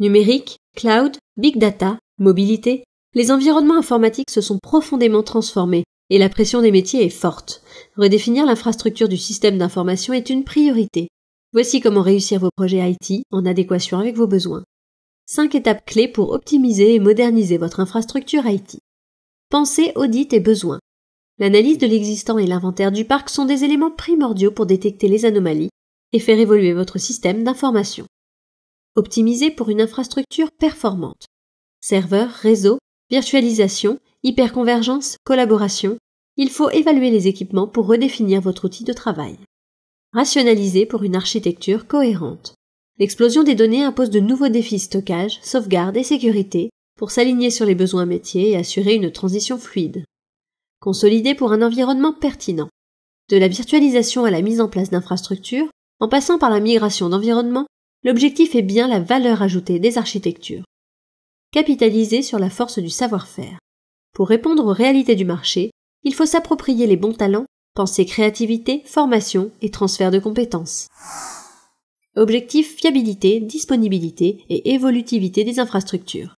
Numérique, cloud, big data, mobilité, les environnements informatiques se sont profondément transformés et la pression des métiers est forte. Redéfinir l'infrastructure du système d'information est une priorité. Voici comment réussir vos projets IT en adéquation avec vos besoins. 5 étapes clés pour optimiser et moderniser votre infrastructure IT. Pensez, audit et besoins. L'analyse de l'existant et l'inventaire du parc sont des éléments primordiaux pour détecter les anomalies et faire évoluer votre système d'information. Optimiser pour une infrastructure performante. Serveurs, réseau, virtualisation, hyperconvergence, collaboration, il faut évaluer les équipements pour redéfinir votre outil de travail. Rationaliser pour une architecture cohérente. L'explosion des données impose de nouveaux défis stockage, sauvegarde et sécurité pour s'aligner sur les besoins métiers et assurer une transition fluide. Consolider pour un environnement pertinent. De la virtualisation à la mise en place d'infrastructures, en passant par la migration d'environnement, l'objectif est bien la valeur ajoutée des architectures. Capitaliser sur la force du savoir-faire. Pour répondre aux réalités du marché, il faut s'approprier les bons talents, penser créativité, formation et transfert de compétences. Objectif fiabilité, disponibilité et évolutivité des infrastructures.